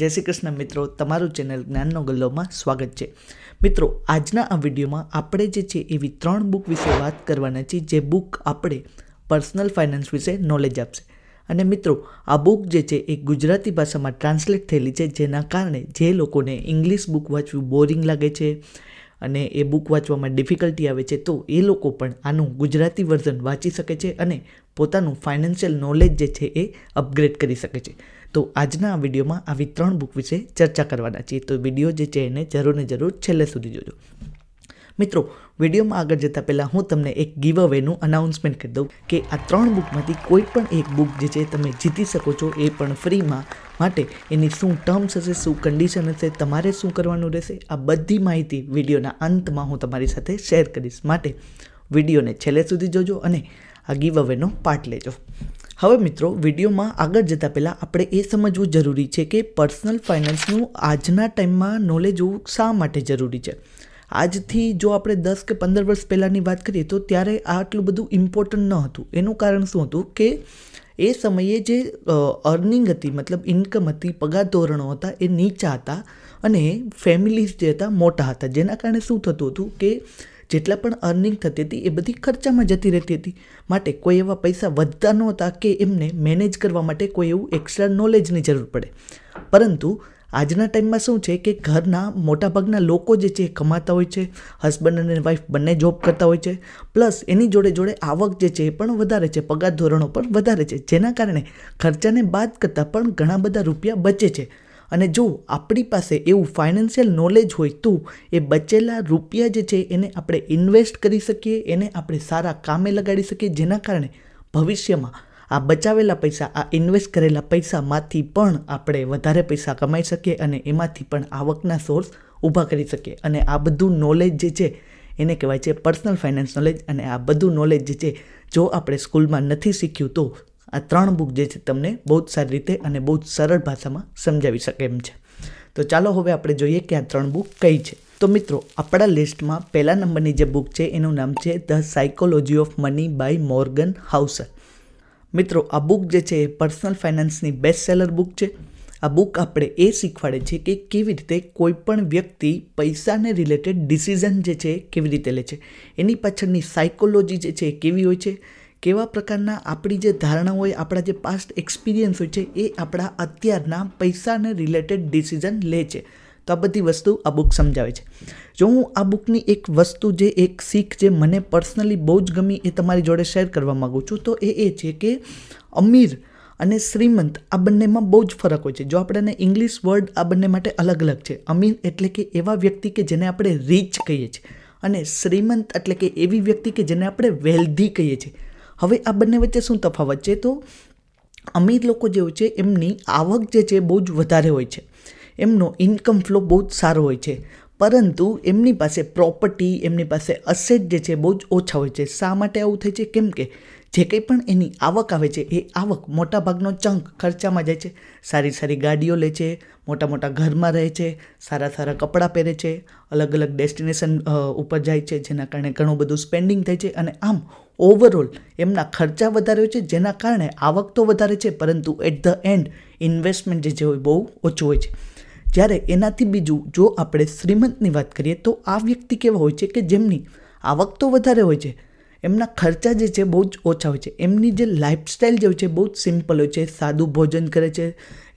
જય શ્રી કૃષ્ણ મિત્રો તમારું ચેનલ જ્ઞાનનો ગલ્લોમાં સ્વાગત છે મિત્રો આજના આ વિડીયોમાં આપણે જે છે એવી ત્રણ બુક વિશે વાત કરવાના છીએ જે બુક આપણે પર્સનલ ફાઇનાન્સ વિશે નોલેજ આપશે અને મિત્રો આ બુક જે છે એ ગુજરાતી ભાષામાં ટ્રાન્સલેટ થયેલી છે જેના કારણે જે લોકોને ઇંગ્લિશ બુક વાંચવું બોરિંગ લાગે છે અને એ બુક વાંચવામાં ડિફિકલ્ટી આવે છે તો એ લોકો પણ આનું ગુજરાતી વર્ઝન વાંચી શકે છે અને પોતાનું ફાઇનાન્શિયલ નોલેજ જે છે એ અપગ્રેડ કરી શકે છે તો આજના વિડીયોમાં આવી ત્રણ બુક વિશે ચર્ચા કરવાના છીએ તો વિડીયો જે છે એને જરૂર ને જરૂર છેલ્લે સુધી જોજો મિત્રો વિડીયોમાં આગળ જતાં પહેલાં હું તમને એક ગીવ અવેનું અનાઉન્સમેન્ટ કરી દઉં કે આ ત્રણ બુકમાંથી કોઈ પણ એક બુક જે છે તમે જીતી શકો છો એ પણ ફ્રીમાં માટે એની શું ટર્મ્સ હશે શું કન્ડિશન હશે તમારે શું કરવાનું રહેશે આ બધી માહિતી વિડીયોના અંતમાં હું તમારી સાથે શેર કરીશ માટે વિડીયોને છેલ્લે સુધી જોજો અને આ ગીવ અવેનો પાર્ટ લેજો હવે મિત્રો વિડીયોમાં આગળ જતાં પહેલાં આપણે એ સમજવું જરૂરી છે કે પર્સનલ ફાઇનાન્સનું આજના ટાઈમમાં નોલેજ હોવું શા માટે જરૂરી છે આજથી જો આપણે દસ કે પંદર વર્ષ પહેલાંની વાત કરીએ તો ત્યારે આટલું બધું ઇમ્પોર્ટન્ટ ન હતું એનું કારણ શું હતું કે એ સમયે જે અર્નિંગ હતી મતલબ ઇન્કમ હતી પગાર ધોરણો હતા એ નીચા હતા અને ફેમિલીઝ જે હતા મોટા હતા જેના કારણે શું થતું હતું કે જેટલા પણ અર્નિંગ થતી હતી એ બધી ખર્ચામાં જતી રહેતી હતી માટે કોઈ એવા પૈસા વધતા નહોતા કે એમને મેનેજ કરવા માટે કોઈ એવું એક્સ્ટ્રા નોલેજની જરૂર પડે પરંતુ આજના ટાઈમમાં શું છે કે ઘરના મોટાભાગના લોકો જે છે એ કમાતા હોય છે હસબન્ડ અને વાઈફ બંને જોબ કરતા હોય છે પ્લસ એની જોડે જોડે આવક જે છે એ પણ વધારે છે પગાર ધોરણો પણ વધારે છે જેના કારણે ખર્ચાને બાદ કરતાં પણ ઘણા બધા રૂપિયા બચે છે અને જો આપણી પાસે એવું ફાઇનાન્શિયલ નોલેજ હોય તો એ બચેલા રૂપિયા જે છે એને આપણે ઇન્વેસ્ટ કરી શકીએ એને આપણે સારા કામે લગાડી શકીએ જેના કારણે ભવિષ્યમાં આ બચાવેલા પૈસા આ ઇન્વેસ્ટ કરેલા પૈસામાંથી પણ આપણે વધારે પૈસા કમાઈ શકીએ અને એમાંથી પણ આવકના સોર્સ ઊભા કરી શકીએ અને આ બધું નોલેજ જે છે એને કહેવાય છે પર્સનલ ફાઇનાન્સ નોલેજ અને આ બધું નોલેજ જે છે જો આપણે સ્કૂલમાં નથી શીખ્યું તો આ ત્રણ બુક જે છે તમને બહુ જ સારી રીતે અને બહુ જ સરળ ભાષામાં સમજાવી શકે એમ છે તો ચાલો હવે આપણે જોઈએ કે આ ત્રણ બુક કઈ છે તો મિત્રો આપણા લિસ્ટમાં પહેલા નંબરની જે બુક છે એનું નામ છે the psychology of money by Morgan Housel મિત્રો આ બુક જે છે એ પર્સનલ ફાઇનાન્સની બેસ્ટ સેલર બુક છે આ બુક આપણે એ શીખવાડે છે કે કેવી રીતે કોઈપણ વ્યક્તિ પૈસાને રિલેટેડ ડિસિઝન જે છે કેવી રીતે લે છે એની પાછળની સાયકોલોજી જે છે એ કેવી હોય છે કેવા પ્રકારના આપણી જે ધારણા હોય આપણા જે પાસ્ટ એક્સપિરિયન્સ હોય છે એ આપણા અત્યારના પૈસાને રિલેટેડ ડિસિઝન લે છે તો આ બધી વસ્તુ આ બુક સમજાવે છે જો હું આ બુકની એક વસ્તુ જે એક શીખ જે મને પર્સનલી બહુ જ ગમી એ તમારી જોડે શેર કરવા માગું છું તો એ એ છે કે અમીર અને શ્રીમંત આ બંનેમાં બહુ જ ફરક હોય છે જો આપણને ઇંગ્લિશ વર્ડ આ બંને માટે અલગ અલગ છે અમીર એટલે કે એવા વ્યક્તિ કે જેને આપણે રીચ કહીએ છીએ અને શ્રીમંત એટલે કે એવી વ્યક્તિ કે જેને આપણે વેલ્ધી કહીએ છીએ હવે આ બંને વચ્ચે શું તફાવત છે તો અમીર લોકો જેવું છે એમની આવક જે છે બહુ જ વધારે હોય છે એમનો ઇન્કમ ફ્લો બહુ જ સારો હોય છે પરંતુ એમની પાસે પ્રોપર્ટી એમની પાસે અસેટ જે છે બહુ જ ઓછા હોય છે શા માટે આવું થાય છે કેમ કે જે કંઈ પણ એની આવક આવે છે એ આવક મોટાભાગનો ચંક ખર્ચામાં જાય છે સારી સારી ગાડીઓ લે છે મોટા મોટા ઘરમાં રહે છે સારા સારા કપડાં પહેરે છે અલગ અલગ ડેસ્ટિનેશન ઉપર જાય છે જેના કારણે ઘણું બધું સ્પેન્ડિંગ થાય છે અને આમ ઓવરઓલ એમના ખર્ચા વધારે હોય છે જેના કારણે આવક તો વધારે છે પરંતુ એટ ધ એન્ડ ઇન્વેસ્ટમેન્ટ જે હોય બહુ ઓછું હોય છે જ્યારે એનાથી બીજું જો આપણે શ્રીમંતની વાત કરીએ તો આ વ્યક્તિ કેવા હોય છે કે જેમની આવક તો વધારે હોય છે એમના ખર્ચા જે છે બહુ જ ઓછા હોય છે એમની જે લાઇફસ્ટાઈલ જે હોય છે બહુ જ સિમ્પલ હોય છે સાદું ભોજન કરે છે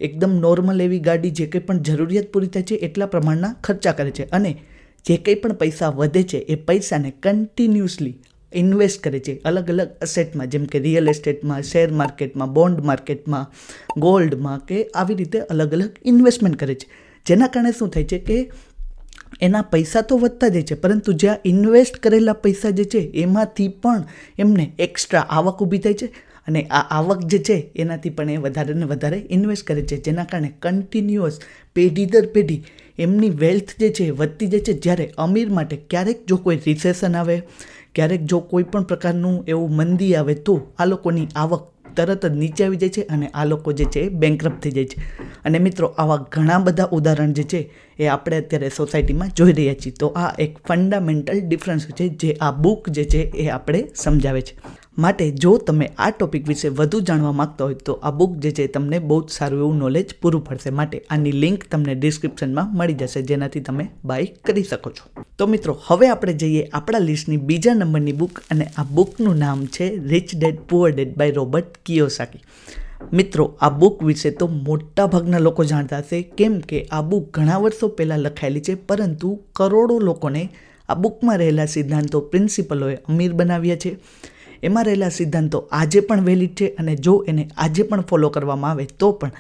એકદમ નોર્મલ એવી ગાડી જે કંઈ પણ જરૂરિયાત પૂરી થાય છે એટલા પ્રમાણના ખર્ચા કરે છે અને જે કંઈ પણ પૈસા વધે છે એ પૈસાને કન્ટિન્યુઅસલી ઇન્વેસ્ટ કરે છે અલગ અલગ અસેટમાં જેમ કે રિયલ એસ્ટેટમાં શેર માર્કેટમાં બોન્ડ માર્કેટમાં ગોલ્ડમાં કે આવી રીતે અલગ અલગ ઇન્વેસ્ટમેન્ટ કરે છે જેના કારણે શું થાય છે કે એના પૈસા તો વધતા જાય છે પરંતુ જ્યાં ઇન્વેસ્ટ કરેલા પૈસા જે છે એમાંથી પણ એમને એક્સ્ટ્રા આવક ઊભી થાય છે અને આ આવક જે છે એનાથી પણ એ વધારે ને વધારે ઇન્વેસ્ટ કરે છે જેના કારણે કન્ટિન્યુઅસ પેઢી દર પેઢી એમની વેલ્થ જે છે વધતી જાય છે જ્યારે અમીર માટે ક્યારેક જો કોઈ રિસેશન આવે ક્યારેક જો કોઈ પણ પ્રકારનું એવું મંદી આવે તો આ લોકોની આવક તરત જ નીચે આવી જાય છે અને આ લોકો જે છે બેંકરપ થઈ જાય છે અને મિત્રો આવા ઘણા બધા ઉદાહરણ જે છે એ આપણે અત્યારે સોસાયટીમાં જોઈ રહ્યા છીએ તો આ એક ફંડામેન્ટલ ડિફરન્સ છે જે આ બુક જે છે એ આપણે સમજાવે છે માટે જો તમે આ ટોપિક વિશે વધુ જાણવા માગતા હોય તો આ બુક જે છે તમને બહુ જ સારું એવું નોલેજ પૂરું પડશે માટે આની લિંક તમને ડિસ્ક્રિપ્શનમાં મળી જશે જેનાથી તમે બાય કરી શકો છો તો મિત્રો હવે આપણે જઈએ આપણા લિસ્ટની બીજા નંબરની બુક અને આ બુકનું નામ છે rich dad poor dad by Robert Kiyosaki મિત્રો આ બુક વિશે તો મોટા ભાગના લોકો જાણતા હશે કેમ કે આ બુક ઘણા વર્ષો પહેલાં લખાયેલી છે પરંતુ કરોડો લોકોને આ બુકમાં રહેલા સિદ્ધાંતો પ્રિન્સિપલોએ અમીર બનાવ્યા છે એમાં રહેલા સિદ્ધાંતો આજે પણ વેલિડ છે અને જો એને આજે પણ ફોલો કરવામાં આવે તો પણ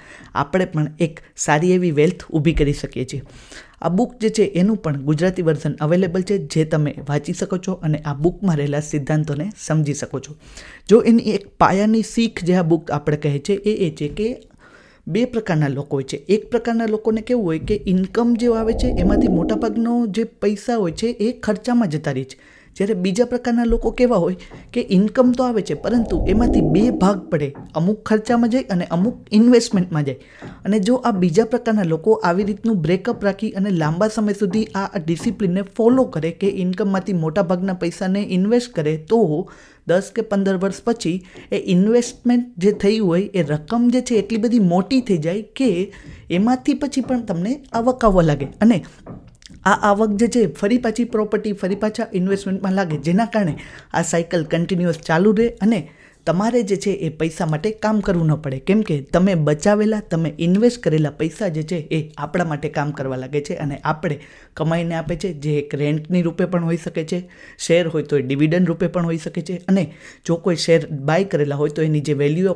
આપણે પણ એક સારી એવી વેલ્થ ઊભી કરી શકીએ છીએ આ બુક જે છે એનું પણ ગુજરાતી વર્ઝન અવેલેબલ છે જે તમે વાંચી શકો છો અને આ બુકમાં રહેલા સિદ્ધાંતોને સમજી શકો છો જો એની એક પાયાની શીખ જે આ બુક આપણે કહે છે એ એ છે કે બે પ્રકારના લોકો હોય છે એક પ્રકારના લોકોને કેવું હોય કે ઇન્કમ જે આવે છે એમાંથી મોટાભાગનો જે પૈસા હોય છે એ ખર્ચામાં જતા રહે છે જ્યારે બીજા પ્રકારના લોકો કેવા હોય કે ઇન્કમ તો આવે છે પરંતુ એમાંથી બે ભાગ પડે અમુક ખર્ચામાં જાય અને અમુક ઇન્વેસ્ટમેન્ટમાં જાય અને જો આ બીજા પ્રકારના લોકો આવી રીતનું બ્રેકઅપ રાખી અને લાંબા સમય સુધી આ ડિસિપ્લિનને ફોલો કરે કે ઇન્કમમાંથી ભાગના પૈસાને ઇન્વેસ્ટ કરે તો દસ કે પંદર વર્ષ પછી એ ઇન્વેસ્ટમેન્ટ જે થઈ હોય એ રકમ જે છે એટલી બધી મોટી થઈ જાય કે એમાંથી પછી પણ તમને આવક આવવા લાગે અને આ આવક જે છે ફરી પાછી પ્રોપર્ટી ફરી પાછા ઇન્વેસ્ટમેન્ટમાં લાગે જેના કારણે આ સાયકલ કન્ટિન્યુઅસ ચાલુ રહે અને તમારે જે છે એ પૈસા માટે કામ કરવું ન પડે કેમ કે તમે બચાવેલા તમે ઇન્વેસ્ટ કરેલા પૈસા જે છે એ આપણા માટે કામ કરવા લાગે છે અને આપણે કમાઈને આપે છે જે એક રેન્ટની રૂપે પણ હોઈ શકે છે શેર હોય તો એ ડિવિડન્ડ રૂપે પણ હોઈ શકે છે અને જો કોઈ શેર બાય કરેલા હોય તો એની જે વેલ્યુ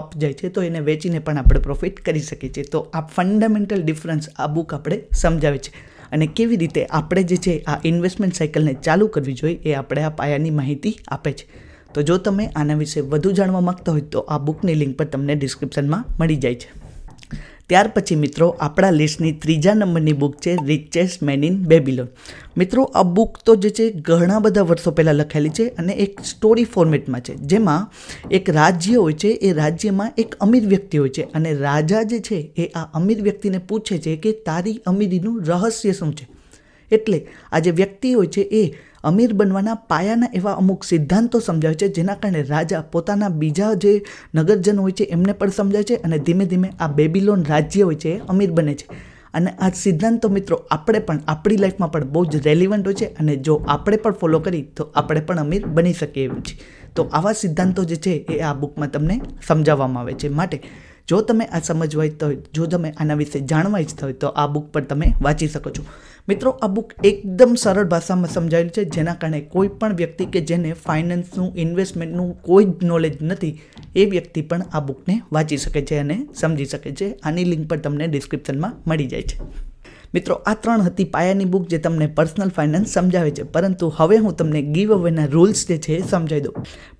અપ જાય છે તો એને વેચીને પણ આપણે પ્રોફિટ કરી શકીએ છીએ તો આ ફંડામેન્ટલ ડિફરન્સ આ બુક આપણે સમજાવે છે અને કેવી રીતે આપણે જે છે આ ઇન્વેસ્ટમેન્ટ સાયકલને ચાલુ કરવી જોઈએ એ આપણે આ પાયાની માહિતી આપે છે તો જો તમે આના વિશે વધુ જાણવા માગતા હોય તો આ બુકની લિંક પર તમને ડિસ્ક્રિપ્શનમાં મળી જાય છે ત્યાર પછી મિત્રો આપણા લિસ્ટની ત્રીજા નંબરની બુક છે રિચેસ મેન ઇન બેબીલોન મિત્રો આ બુક તો જે છે ઘણા બધા વર્ષો પહેલાં લખેલી છે અને એક સ્ટોરી ફોર્મેટમાં છે જેમાં એક રાજ્ય હોય છે એ રાજ્યમાં એક અમીર વ્યક્તિ હોય છે અને રાજા જે છે એ આ અમીર વ્યક્તિને પૂછે છે કે તારી અમીરીનું રહસ્ય શું છે એટલે આ જે વ્યક્તિ હોય છે એ અમીર બનવાના પાયાના એવા અમુક સિદ્ધાંતો સમજાવે છે જેના કારણે રાજા પોતાના બીજા જે નગરજન હોય છે એમને પણ સમજાય છે અને ધીમે ધીમે આ બેબીલોન રાજ્ય હોય છે એ અમીર બને છે અને આ સિદ્ધાંતો મિત્રો આપણે પણ આપણી લાઈફમાં પણ બહુ જ રેલિવન્ટ હોય છે અને જો આપણે પણ ફોલો કરી તો આપણે પણ અમીર બની શકીએ એવું છે તો આવા સિદ્ધાંતો જે છે એ આ બુકમાં તમને સમજાવવામાં આવે છે માટે જો તમે આ સમજવા ઈચ્છતા હોય જો તમે આના વિશે જાણવા ઈચ્છતા હોય તો આ બુક પર તમે વાંચી શકો છો મિત્રો આ બુક એકદમ સરળ ભાષામાં સમજાયેલી છે જેના કારણે કોઈ પણ વ્યક્તિ કે જેને ફાઇનાન્સનું ઇન્વેસ્ટમેન્ટનું કોઈ જ નોલેજ નથી એ વ્યક્તિ પણ આ બુકને વાંચી શકે છે અને સમજી શકે છે આની લિંક પણ તમને ડિસ્ક્રિપ્શનમાં મળી જાય છે મિત્રો આ ત્રણ હતી પાયાની બુક જે તમને પર્સનલ ફાઇનાન્સ સમજાવે છે પરંતુ હવે હું તમને ગીવ અવેના રૂલ્સ જે છે એ સમજાવી દઉં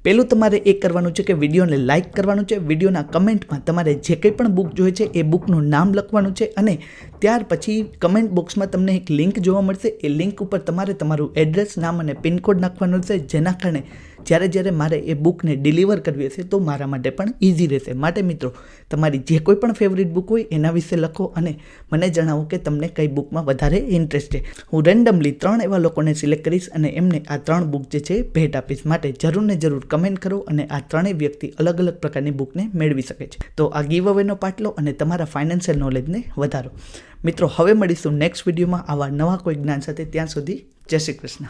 પહેલું તમારે એ કરવાનું છે કે વિડીયોને લાઇક કરવાનું છે વિડીયોના કમેન્ટમાં તમારે જે કંઈ પણ બુક જોઈએ છે એ બુકનું નામ લખવાનું છે અને ત્યાર પછી કમેન્ટ બોક્સમાં તમને એક લિંક જોવા મળશે એ લિંક ઉપર તમારે તમારું એડ્રેસ નામ અને પિનકોડ નાખવાનું રહેશે જેના કારણે જ્યારે જ્યારે મારે એ બુકને ડિલિવર કરવી હશે તો મારા માટે પણ ઇઝી રહેશે માટે મિત્રો તમારી જે કોઈ પણ ફેવરિટ બુક હોય એના વિશે લખો અને મને જણાવો કે તમને કઈ બુકમાં વધારે ઇન્ટરેસ્ટ છે હું રેન્ડમલી ત્રણ એવા લોકોને સિલેક્ટ કરીશ અને એમને આ ત્રણ બુક જે છે ભેટ આપીશ માટે જરૂર ને જરૂર કમેન્ટ કરો અને આ ત્રણેય વ્યક્તિ અલગ અલગ પ્રકારની બુકને મેળવી શકે છે તો આ ગીવ અવેનો પાટલો અને તમારા ફાઇનાન્શિયલ નોલેજને વધારો મિત્રો હવે મળીશું નેક્સ્ટ વિડીયોમાં આવા નવા કોઈ જ્ઞાન સાથે ત્યાં સુધી જય શ્રી કૃષ્ણ